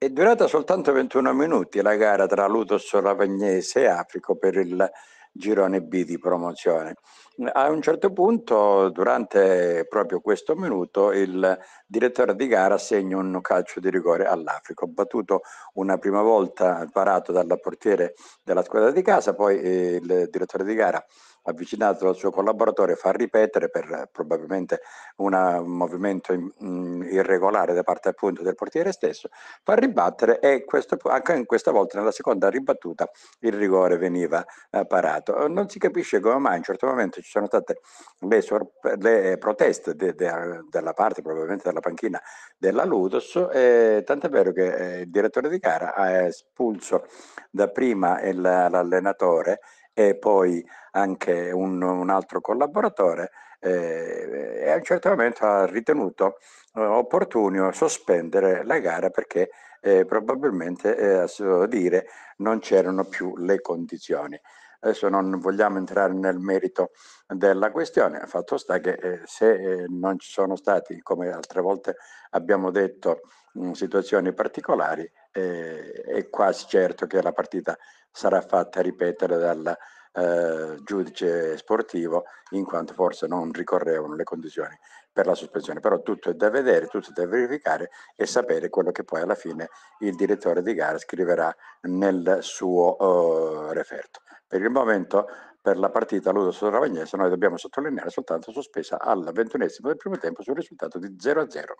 È durata soltanto 21 minuti la gara tra Ludos Lavagnese e Africo per il girone B di promozione. A un certo punto, durante proprio questo minuto, il direttore di gara segna un calcio di rigore all'Africa, battuto una prima volta parato dal portiere della squadra di casa, poi eh, il direttore di gara avvicinato al suo collaboratore fa ripetere per probabilmente una, un movimento in, mh, mm, irregolare da parte appunto del portiere stesso, fa ribattere e questo, anche questa volta nella seconda ribattuta il rigore veniva eh, parato privato. Eh, non si capisce come mai in un certo momento ci sono state le, sorpre- le eh, proteste de- de- della parte, probabilmente della panchina della Ludos, eh, tant'è vero che eh, il direttore di gara ha espulso dapprima il, l'allenatore e poi anche un, un altro collaboratore eh, e a un certo momento ha ritenuto eh, opportuno sospendere la gara perché eh, probabilmente, a suo dire, non c'erano più le condizioni. Adesso non vogliamo entrare nel merito della questione, fatto sta che eh, se eh, non ci sono stati, come altre volte abbiamo detto, situazioni particolari, eh, è quasi certo che la partita sarà fatta ripetere dal giudice sportivo, in quanto forse non ricorrevano le condizioni per la sospensione. Però tutto è da vedere, tutto è da verificare e sapere quello che poi alla fine il direttore di gara scriverà nel suo oh, referto. Per il momento per la partita Ludo Sottovagnese noi dobbiamo sottolineare soltanto sospesa al ventunesimo del primo tempo sul risultato di 0 a 0.